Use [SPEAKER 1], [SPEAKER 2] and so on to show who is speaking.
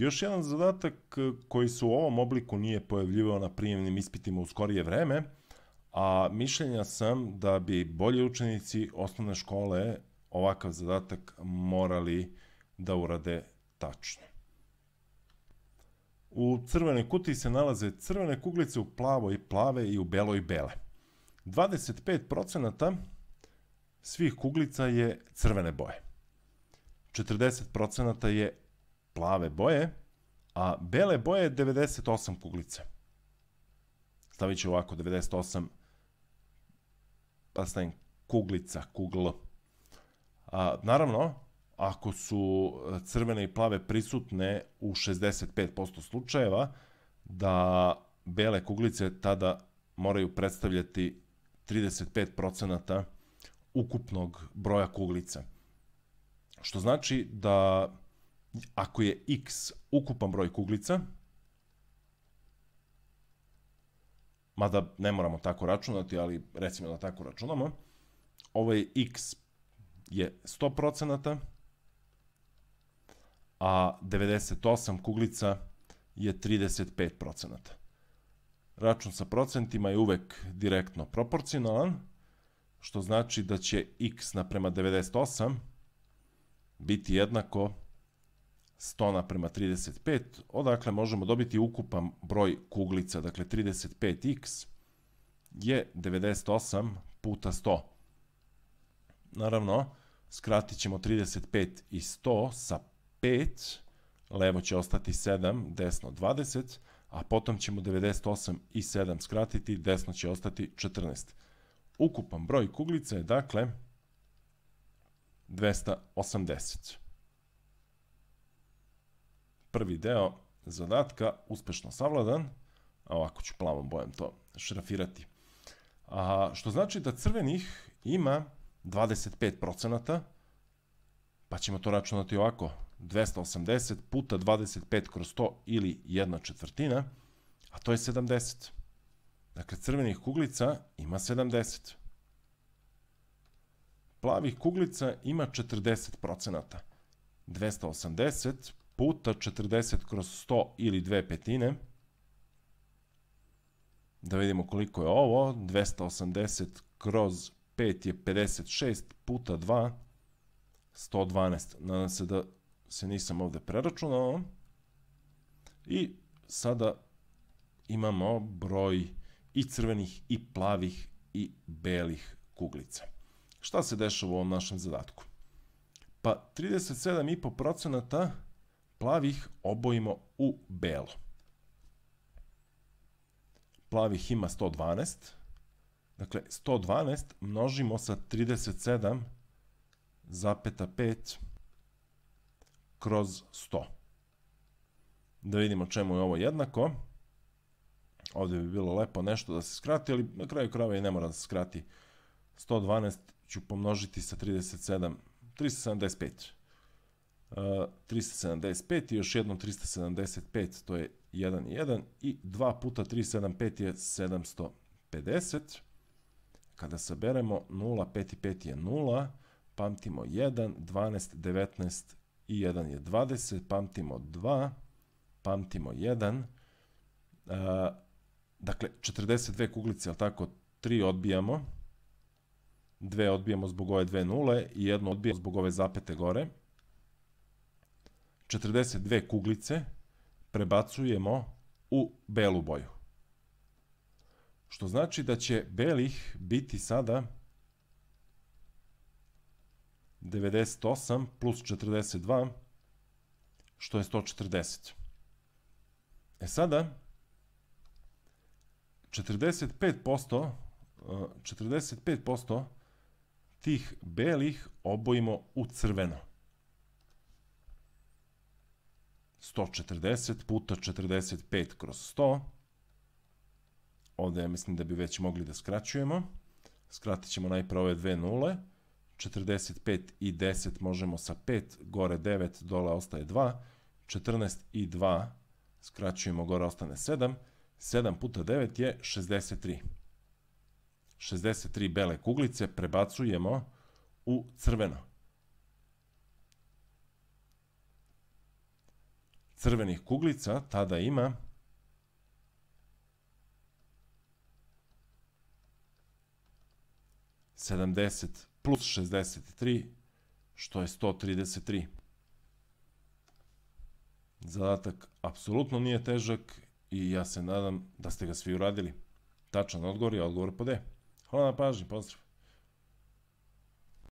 [SPEAKER 1] Još jedan zadatak e, koji se u ovom obliku nije pojavljivao na prijemnim ispitima u skorije vreme, a mišljenja sam da bi bolji učenici osnovne škole ovakav zadatak morali da urade tačno. U crvenoj kutiji se nalaze crvene kuglice u plavoj plave i u beloj bele. 25% svih kuglica je crvene boje. 40% je plave boje, a bele boje 98 kuglice. Stavit ću ovako 98, pa stavim kuglica, kugl. A, naravno, ako su e, crvene i plave prisutne u 65% slučajeva, da bele kuglice tada moraju predstavljati 35% ukupnog broja kuglica. Što znači da ako je x ukupan broj kuglica, mada ne moramo tako računati, ali recimo da tako računamo, ovaj x je 100%, a 98 kuglica je 35%. Račun sa procentima je uvek direktno proporcionalan, što znači da će x naprema 98 biti jednako 100 prema 35, odakle možemo dobiti ukupan broj kuglica, dakle 35x je 98 puta 100. Naravno, skratit ćemo 35 i 100 sa 5, levo će ostati 7, desno 20, a potom ćemo 98 i 7 skratiti, desno će ostati 14. Ukupan broj kuglica je dakle 280 prvi deo zadatka uspešno savladan, ovako ću plavom bojem to šrafirati. A, što znači da crvenih ima 25%, pa ćemo to računati ovako, 280 puta 25 kroz 100 ili jedna četvrtina, a to je 70. Dakle, crvenih kuglica ima 70. Plavih kuglica ima 40%. 280 puta 40 kroz 100 ili 2 petine. Da vidimo koliko je ovo. 280 kroz 5 je 56 puta 2. 112. Nadam se da se nisam ovde preračunao. I sada imamo broj i crvenih i plavih i belih kuglica. Šta se dešava u ovom našem zadatku? Pa 37,5 plavih obojimo u belo. Plavih ima 112. Dakle, 112 množimo sa 37,5 kroz 100. Da vidimo čemu je ovo jednako. Ovdje bi bilo lepo nešto da se skrati, ali na kraju krava i ne mora da se skrati. 112 ću pomnožiti sa 37, 375. 375 i još jednom 375, to je 1 i 1 i 2 puta 375 je 750. Kada saberemo 0, 5 i 5 je 0, pamtimo 1, 12, 19 i 1 je 20, pamtimo 2, pamtimo 1, a, dakle 42 kuglice, ali tako, 3 odbijamo, 2 odbijamo zbog ove dve nule i 1 odbijamo zbog ove zapete gore, 42 kuglice prebacujemo u belu boju. Što znači da će belih biti sada 98 plus 42, što je 140. E sada, 45%, 45% e, tih belih obojimo u crveno. 140 puta 45 kroz 100. Ovde ja mislim da bi već mogli da skraćujemo. Skratit ćemo najpre ove dve nule. 45 i 10 možemo sa 5, gore 9, dole ostaje 2. 14 i 2 skraćujemo, gore ostane 7. 7 puta 9 je 63. 63 bele kuglice prebacujemo u crveno. crvenih kuglica tada ima 70 plus 63, što je 133. Zadatak apsolutno nije težak i ja se nadam da ste ga svi uradili. Tačan odgovor je odgovor po D. E. Hvala na pažnji, pozdrav!